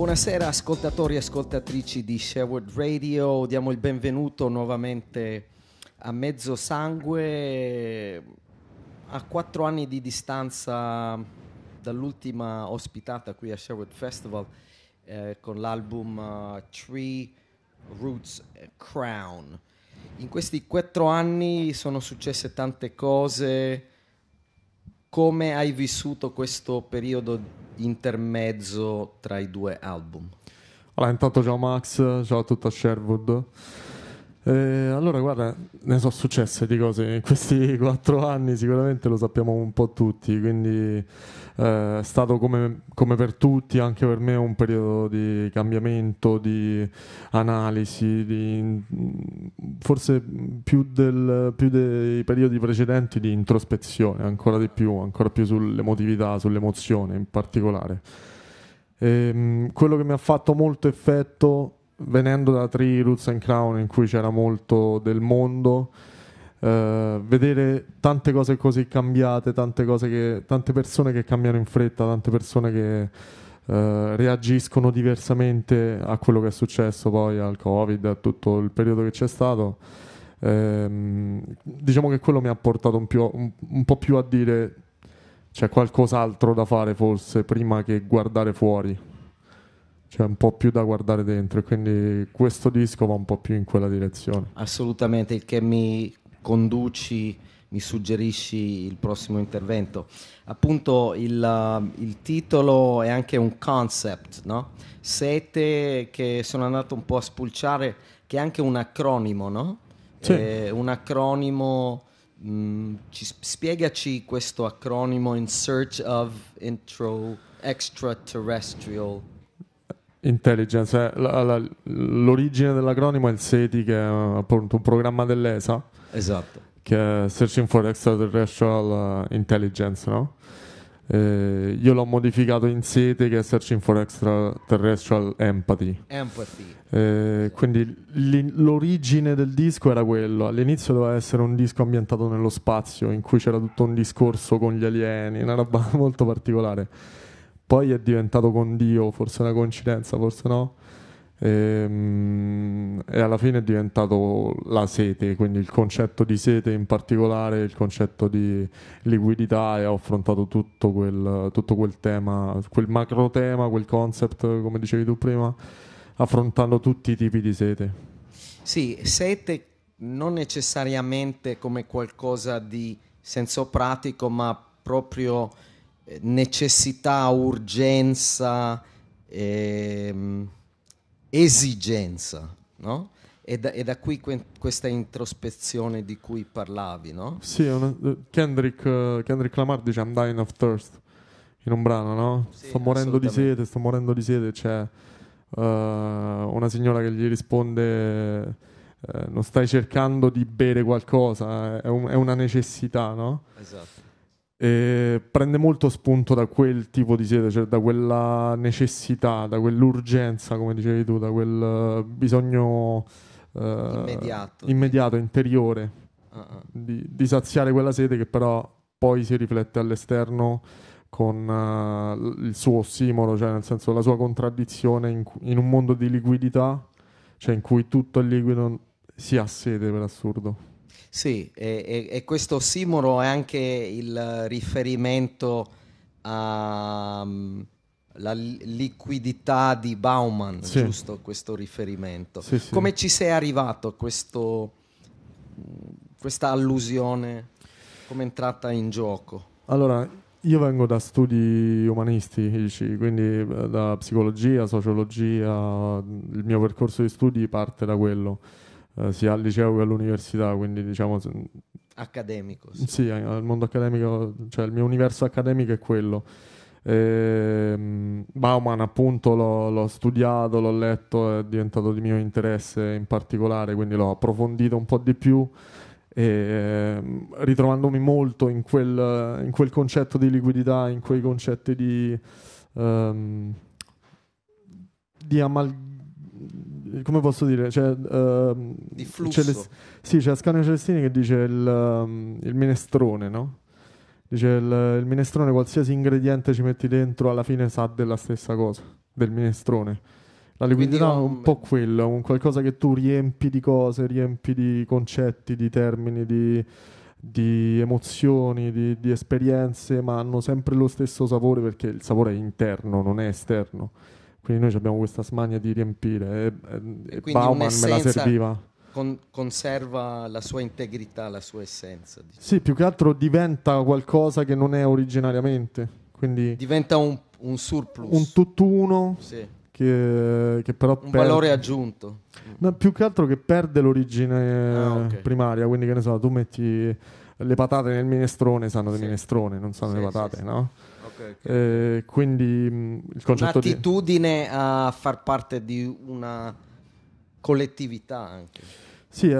Buonasera ascoltatori e ascoltatrici di Sherwood Radio, diamo il benvenuto nuovamente a Mezzo Sangue a quattro anni di distanza dall'ultima ospitata qui a Sherwood Festival eh, con l'album uh, eh, Tree Roots Crown. In questi quattro anni sono successe tante cose, come hai vissuto questo periodo intermezzo tra i due album? Allora, intanto ciao Max, ciao a tutto a Sherwood. Eh, allora, guarda, ne sono successe di cose in questi quattro anni, sicuramente lo sappiamo un po' tutti, quindi eh, è stato come, come, per tutti, anche per me, un periodo di cambiamento, di analisi, di, forse più, del, più, dei periodi precedenti di introspezione, ancora di più, ancora più sull'emotività, sull'emozione in particolare. E, ehm, quello che mi ha fatto molto effetto venendo da Tri Roots and Crown in cui c'era molto del mondo, eh, vedere tante cose così cambiate, tante, cose che, tante persone che cambiano in fretta, tante persone che eh, reagiscono diversamente a quello che è successo poi al Covid, a tutto il periodo che c'è stato. Eh, diciamo che quello mi ha portato un, più, un, un po' più a dire c'è qualcos'altro da fare forse prima che guardare fuori cioè un po' più da guardare dentro quindi questo disco va un po' più in quella direzione. Assolutamente, il che mi conduci, mi suggerisci il prossimo intervento. Appunto il, uh, il titolo è anche un concept, no? Sete che sono andato un po' a spulciare, che è anche un acronimo, no? Sì. Eh, un acronimo... Mm, ci, spiegaci questo acronimo in search of intro extraterrestrial Intelligence, eh, la, la, l'origine dell'acronimo è il SETI, che è appunto un programma dell'ESA. Esatto. Che è Searching for Extraterrestrial eh, Intelligence, no? Eh, io l'ho modificato in SETI, che è Searching for Extraterrestrial Empathy. Empathy. Eh, quindi l'origine del disco era quello. All'inizio doveva essere un disco ambientato nello spazio, in cui c'era tutto un discorso con gli alieni, una roba molto particolare poi è diventato con Dio, forse una coincidenza, forse no. E, ehm, e, alla fine è diventato la sete, quindi il concetto di sete in particolare, il concetto di liquidità e ho affrontato tutto quel, tutto quel tema, quel macro tema, quel concept, come dicevi tu prima, affrontando tutti i tipi di sete. Sì, sete non necessariamente come qualcosa di senso pratico, ma proprio eh, necessità, urgenza, ehm, esigenza, no? E da, e da qui que- questa introspezione di cui parlavi, no? Sì, una, eh, Kendrick, uh, Kendrick Lamar dice I'm dying of thirst in un brano, no? Sì, sto morendo di sete, sto morendo di sete, c'è uh, una signora che gli risponde uh, non stai cercando di bere qualcosa, è, un, è una necessità, no? Esatto. E prende molto spunto da quel tipo di sete, cioè da quella necessità, da quell'urgenza, come dicevi tu, da quel eh, bisogno eh, immediato, immediato interiore uh-huh. di, di, saziare quella sete che però poi si riflette all'esterno con uh, il suo simolo, cioè nel senso la sua contraddizione in, in un mondo di liquidità, cioè in cui tutto è liquido, si ha sete per assurdo. Sì, e, e questo ossimoro è anche il riferimento alla mm, liquidità di Bauman, sì. giusto questo riferimento. Sì, sì. Come ci sei arrivato a questo, questa allusione? Come è entrata in gioco? Allora, io vengo da studi umanistici, quindi eh, da psicologia, sociologia, il mio percorso di studi parte da quello. Eh, sia al liceo che all'università, quindi diciamo... Accademico. Sì, sì al mondo accademico, cioè il mio universo accademico è quello. E, ehm, Bauman appunto l'ho, l'ho, studiato, l'ho letto, è diventato di mio interesse in particolare, quindi l'ho approfondito un po' di più, e, ehm, ritrovandomi molto in quel, in quel, concetto di liquidità, in quei concetti di, um, di amalgamazione come posso dire? Cioè, uh, di flusso. C'è le, sì, c'è Ascanio Celestini che dice il, um, il minestrone, no? Dice il, il, minestrone, qualsiasi ingrediente ci metti dentro, alla fine sa della stessa cosa, del minestrone. La liquidità è un po' quello, un qualcosa che tu riempi di cose, riempi di concetti, di termini, di, di emozioni, di, di esperienze, ma hanno sempre lo stesso sapore perché il sapore è interno, non è esterno. Quindi noi abbiamo questa smania di riempire e, e, e Bauman me la serviva. Con, conserva la sua integrità, la sua essenza. Diciamo. Sì, più che altro diventa qualcosa che non è originariamente. Quindi diventa un, un surplus. Un tutt'uno. Sì. Che, che, però un perde. valore aggiunto no, più che altro che perde l'origine ah, okay. primaria quindi che ne so tu metti le patate nel minestrone sanno sì. di minestrone non sanno sì, le patate sì, no? Sì okay, Eh, quindi mm, il concetto Un'attitudine di... a far parte di una collettività anche. Sì,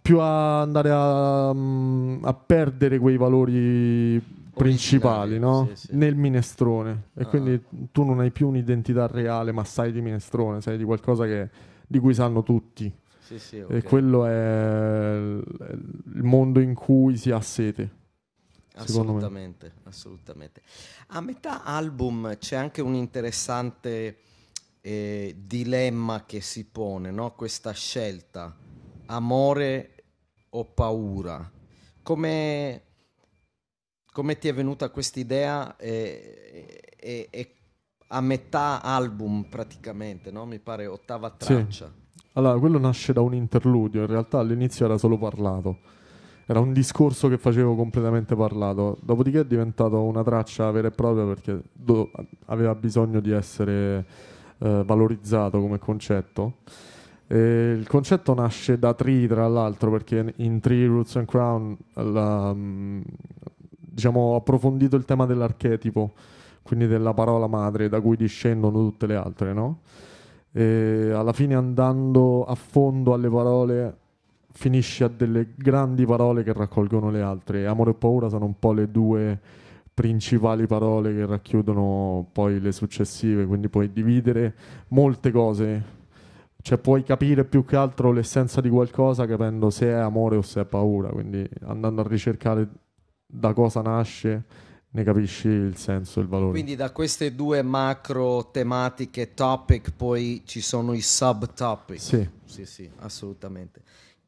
più a andare a, mm, a perdere quei valori principali no? sì, sì. nel minestrone e ah. quindi tu non hai più un'identità reale ma sai di minestrone, sai di qualcosa che, di cui sanno tutti sì, okay. e quello è il mondo in cui si ha sete. Assolutamente, assolutamente. A metà album c'è anche un interessante eh, dilemma che si pone, no? questa scelta, amore o paura. Come, come ti è venuta questa idea? E, e, e, a metà album praticamente, no? mi pare ottava traccia. Sì. Allora, quello nasce da un interludio, in realtà all'inizio era solo parlato era un discorso che facevo completamente parlato. Dopodiché è diventato una traccia vera e propria perché do- aveva bisogno di essere eh, valorizzato come concetto. E il concetto nasce da Tree, tra l'altro, perché in Tree Roots and Crown la, mm, diciamo, ho approfondito il tema dell'archetipo, quindi della parola madre da cui discendono tutte le altre, no? E alla fine andando a fondo alle parole finisce a delle grandi parole che raccolgono le altre. Amore e paura sono un po' le due principali parole che racchiudono poi le successive, quindi puoi dividere molte cose. Cioè puoi capire più che altro l'essenza di qualcosa capendo se è amore o se è paura, quindi andando a ricercare da cosa nasce ne capisci il senso e il valore. Quindi da queste due macro tematiche, topic, poi ci sono i subtopic. Sì, sì, sì assolutamente.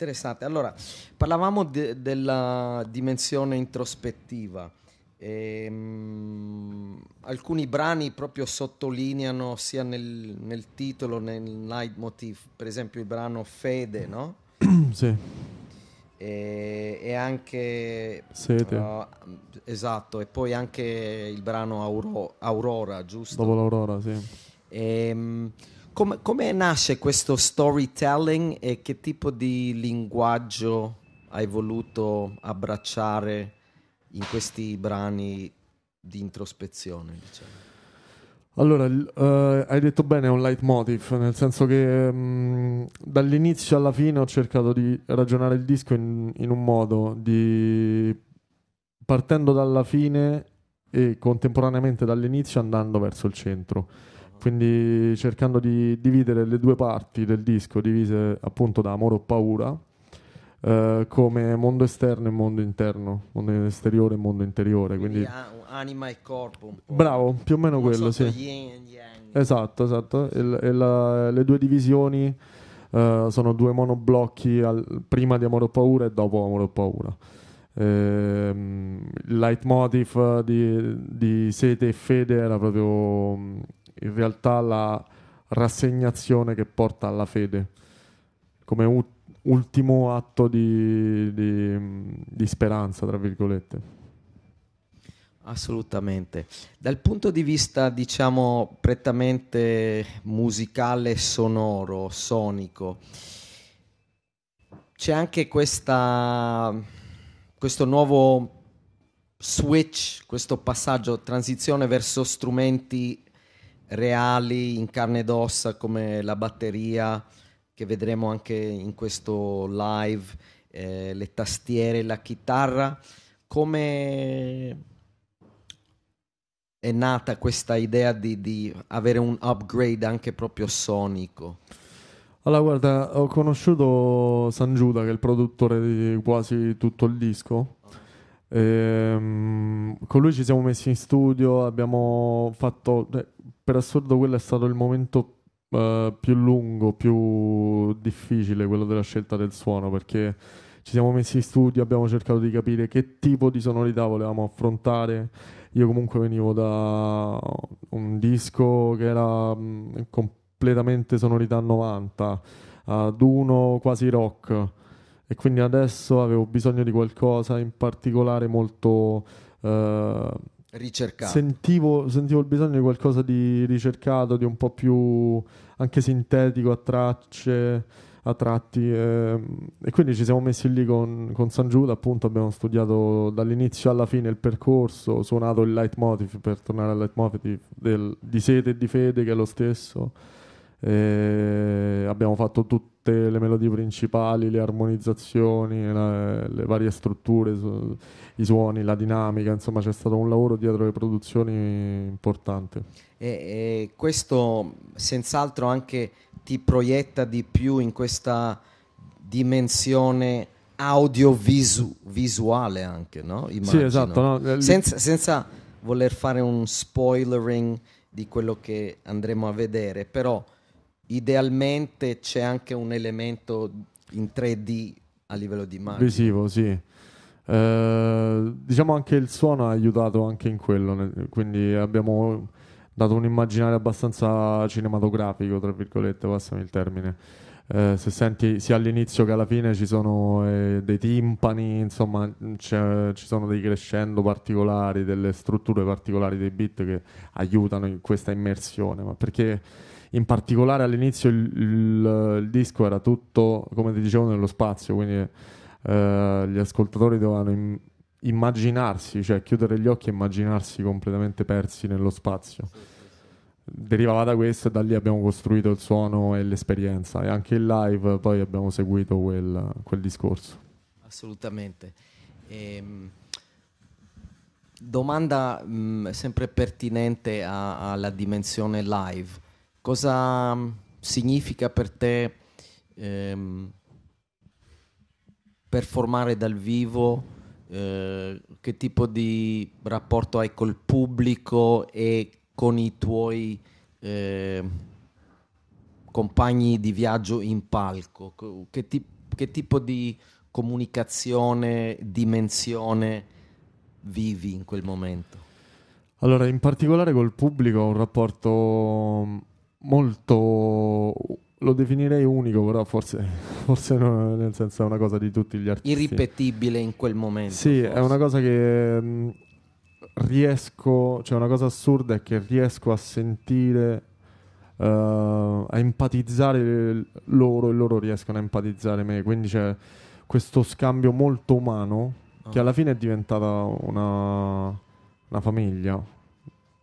Interessante. Allora, parlavamo de- della dimensione introspettiva. Ehm, alcuni brani proprio sottolineano sia nel, nel titolo, nel leitmotiv, per esempio il brano Fede, no? sì. E, e anche... Sete. Uh, esatto, e poi anche il brano Auro- Aurora, giusto? Dopo l'Aurora, sì. Ehm, Com- come nasce questo storytelling e che tipo di linguaggio hai voluto abbracciare in questi brani di introspezione? Diciamo? Allora, eh, hai detto bene, è un leitmotiv, nel senso che mh, mm, dall'inizio alla fine ho cercato di ragionare il disco in, in un modo, di... partendo dalla fine e contemporaneamente dall'inizio andando verso il centro quindi cercando di dividere le due parti del disco, divise appunto da amore o paura, eh, come mondo esterno e mondo interno, mondo esteriore e mondo interiore. Quindi, quindi anima e corpo. Un po'. Bravo, più o meno non quello, sì. Yin, yin. Esatto, esatto. E, e la, le due divisioni eh, sono due monoblocchi al, prima di amore o paura e dopo amore o paura. Ehm, il leitmotiv di, di, Sete e Fede era proprio in realtà la rassegnazione che porta alla fede come u- ultimo atto di, di, di speranza, tra virgolette. Assolutamente. Dal punto di vista, diciamo, prettamente musicale, sonoro, sonico, c'è anche questa, questo nuovo switch, questo passaggio, transizione verso strumenti reali in carne ed ossa come la batteria che vedremo anche in questo live, eh, le tastiere, la chitarra, come è nata questa idea di, di, avere un upgrade anche proprio sonico? Allora, guarda, ho conosciuto San Giuda, che è il produttore di quasi tutto il disco, Ehm, con lui ci siamo messi in studio, abbiamo fatto, eh, per assurdo quello è stato il momento eh, più lungo, più difficile, quello della scelta del suono, perché ci siamo messi in studio, abbiamo cercato di capire che tipo di sonorità volevamo affrontare. Io comunque venivo da un disco che era mm, completamente sonorità 90, ad uno quasi rock e quindi adesso avevo bisogno di qualcosa in particolare molto... Eh, ricercato. Sentivo, sentivo, il bisogno di qualcosa di ricercato, di un po' più anche sintetico a tracce, a tratti. Eh, e quindi ci siamo messi lì con, con San Giuda, appunto abbiamo studiato dall'inizio alla fine il percorso, suonato il leitmotiv per tornare al leitmotiv del, di sete e di fede che è lo stesso. Eh, abbiamo fatto tutto tutte le melodie principali, le armonizzazioni, la, le varie strutture, su, i suoni, la dinamica, insomma c'è stato un lavoro dietro le produzioni importante. E, e questo senz'altro anche ti proietta di più in questa dimensione audiovisuale anche, no? Immagino. Sì, esatto. No? Eh, senza, senza voler fare un spoilering di quello che andremo a vedere, però idealmente c'è anche un elemento in 3D a livello di immagine. Visivo, sì. Eh, diciamo anche il suono ha aiutato anche in quello, quindi abbiamo dato un immaginario abbastanza cinematografico, tra virgolette, passami il termine. Eh, se senti sia all'inizio che alla fine ci sono eh, dei timpani, insomma ci sono dei crescendo particolari, delle strutture particolari dei beat che aiutano in questa immersione, ma perché in particolare all'inizio il, il, il disco era tutto, come ti dicevo, nello spazio, quindi eh, gli ascoltatori dovevano im- immaginarsi, cioè chiudere gli occhi e immaginarsi completamente persi nello spazio. Derivava da questo e da lì abbiamo costruito il suono e l'esperienza e anche in live poi abbiamo seguito quel, quel discorso. Assolutamente. Ehm... Domanda mh, sempre pertinente a, alla dimensione live cosa mm, significa per te ehm, performare dal vivo? Eh, che tipo di rapporto hai col pubblico e con i tuoi eh, compagni di viaggio in palco? Che, ti- che tipo di comunicazione, dimensione vivi in quel momento? Allora, in particolare col pubblico ho un rapporto mm, molto lo definirei unico, però forse, forse no, nel senso è una cosa di tutti gli artisti. Irripetibile in quel momento. Sì, forse. è una cosa che mh, mm, riesco, cioè una cosa assurda è che riesco a sentire, uh, a empatizzare loro e loro riescono a empatizzare me, quindi c'è questo scambio molto umano che ah. alla fine è diventata una, una famiglia,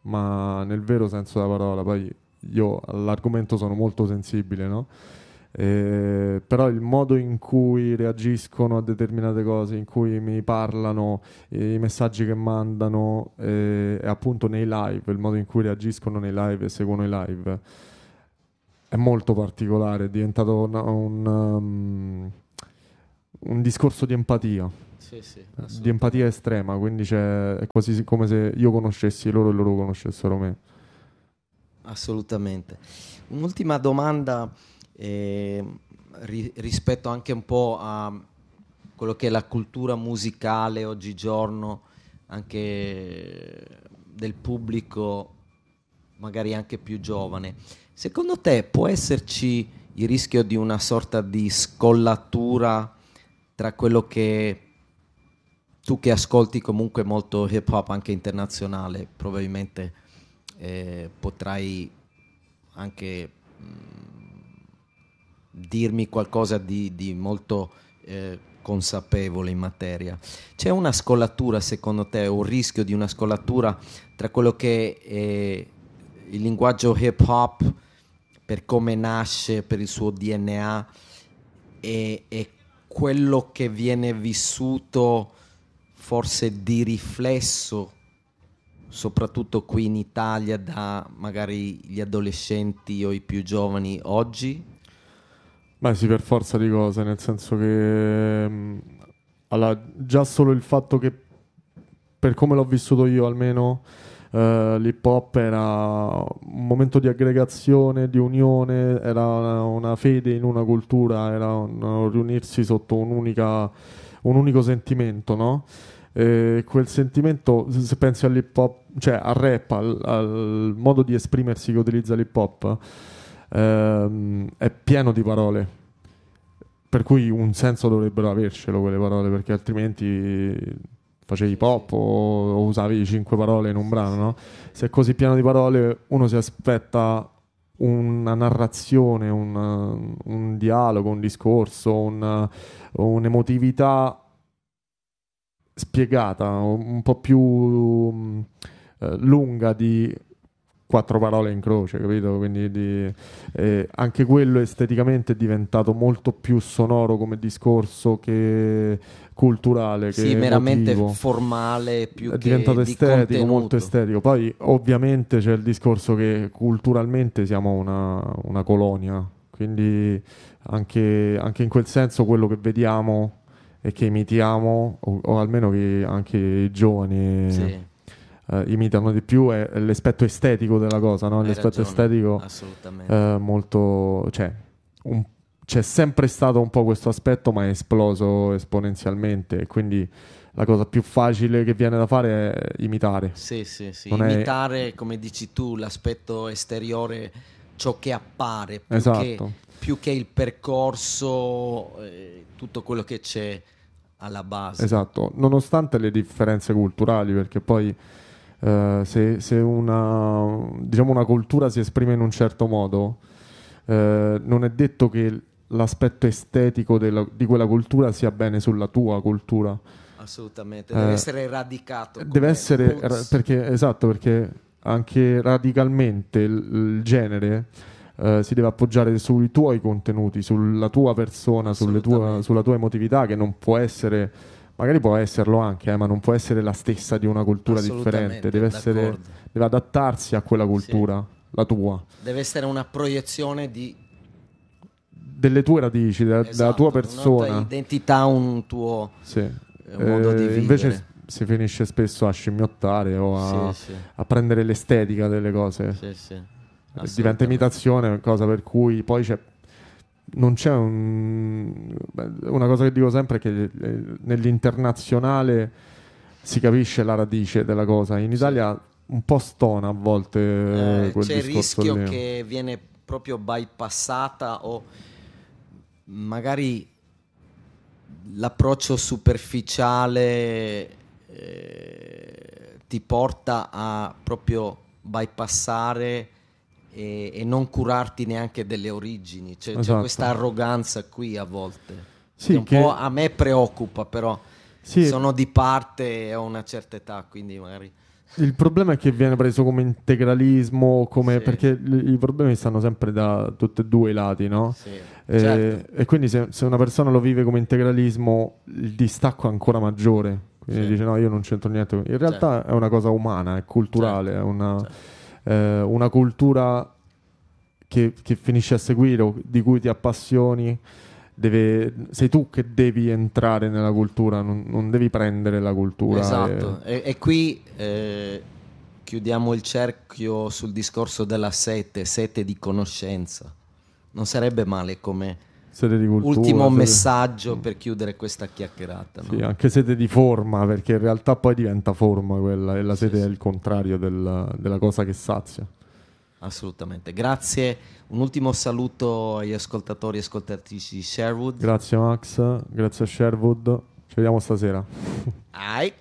ma nel vero senso della parola, poi io all'argomento sono molto sensibile, no? Eh, però il modo in cui reagiscono a determinate cose, in cui mi parlano, eh, i messaggi che mandano, eh, e appunto nei live, il modo in cui reagiscono nei live e seguono i live, è molto particolare, è diventato un, un, um, un discorso di empatia. Sì, sì, di empatia estrema, quindi è quasi come se io conoscessi loro e loro conoscessero me. Assolutamente. Un'ultima domanda eh, ri- rispetto anche un po' a quello che è la cultura musicale oggigiorno, anche del pubblico magari anche più giovane. Secondo te può esserci il rischio di una sorta di scollatura tra quello che tu che ascolti comunque molto hip hop anche internazionale, probabilmente eh, potrai anche mh, mm, dirmi qualcosa di, di molto eh, consapevole in materia. C'è una scollatura, secondo te, o un rischio di una scollatura tra quello che è il linguaggio hip hop, per come nasce, per il suo DNA, e, e quello che viene vissuto forse di riflesso soprattutto qui in Italia da magari gli adolescenti o i più giovani oggi? Beh sì, per forza di cose, nel senso che mm, allora, già solo il fatto che per come l'ho vissuto io almeno eh, l'hip hop era un momento di aggregazione, di unione, era una, una fede in una cultura, era un, un riunirsi sotto un'unica, un unico sentimento, no? Eh, quel sentimento, se pensi all'hip hop, cioè al rap, al, al modo di esprimersi che utilizza l'hip hop, ehm, è pieno di parole. Per cui un senso dovrebbero avercelo quelle parole, perché altrimenti facevi pop o, o usavi cinque parole in un brano, no? Se è così pieno di parole, uno si aspetta una narrazione, un, un dialogo, un discorso, una, un'emotività spiegata, un po' più mm, eh, lunga di quattro parole in croce, capito? Quindi di, eh, anche quello esteticamente è diventato molto più sonoro come discorso che culturale. Che sì, meramente motivo. formale, più è diventato estetico, molto estetico. Poi ovviamente c'è il discorso che culturalmente siamo una, una colonia, quindi anche, anche in quel senso quello che vediamo e che imitiamo, o, o almeno che anche i giovani sì. eh, imitano di più, è, è l'aspetto estetico della cosa, no? l'aspetto ragione, estetico eh, molto... Cioè, un, c'è sempre stato un po' questo aspetto, ma è esploso esponenzialmente, quindi la cosa più facile che viene da fare è imitare. Sì, sì, sì. Non imitare, è... come dici tu, l'aspetto esteriore, ciò che appare, più, esatto. che, più che, il percorso, eh, tutto quello che c'è alla base. Esatto, nonostante le differenze culturali, perché poi eh, se, se una, diciamo una, cultura si esprime in un certo modo, eh, non è detto che l'aspetto estetico della, di quella cultura sia bene sulla tua cultura. Assolutamente, deve eh, essere radicato. Deve essere, ra- perché, esatto, perché anche radicalmente il, il genere eh, si deve appoggiare sui tuoi contenuti, sulla tua persona, tua, sulla tua emotività che non può essere magari può esserlo anche, eh, ma non può essere la stessa di una cultura differente, deve, essere, deve, adattarsi a quella cultura, sì. la tua. Deve essere una proiezione di... delle tue radici, della, esatto, della tua persona. Una identità, un tuo sì. eh, di eh, vivere. Invece si finisce spesso a scimmiottare o a, sì, a prendere l'estetica delle cose. Sì, sì diventa imitazione, cosa per cui poi c'è non c'è un... una cosa che dico sempre è che eh, nell'internazionale si capisce la radice della cosa in Italia un po' stona a volte eh, eh c'è il rischio lì. che viene proprio bypassata o magari l'approccio superficiale eh, ti porta a proprio bypassare e, e non curarti neanche delle origini. Cioè, esatto. c'è questa arroganza qui a volte. Sì, che un che... po' a me preoccupa, però sì. sono di parte e ho una certa età, quindi magari... Il problema è che viene preso come integralismo, come sì. perché i problemi stanno sempre da tutti e due i lati, no? Sì, e, eh, certo. e quindi se, se, una persona lo vive come integralismo, il distacco è ancora maggiore. Quindi sì. dice no, io non c'entro niente. In realtà certo. è una cosa umana, è culturale, certo. è una... Certo eh, una cultura che, che, finisci a seguire o di cui ti appassioni, deve, sei tu che devi entrare nella cultura, non, non devi prendere la cultura. Esatto, e, e, qui eh, chiudiamo il cerchio sul discorso della sete, sete di conoscenza. Non sarebbe male come sede di cultura. Ultimo sede... messaggio mm. per chiudere questa chiacchierata. No? Sì, anche sede di forma, perché in realtà poi diventa forma quella e la sede sì, è il contrario della, della cosa che sazia. Assolutamente, grazie. Un ultimo saluto agli ascoltatori e ascoltatrici di Sherwood. Grazie Max, grazie a Sherwood. Ci vediamo stasera. Ai.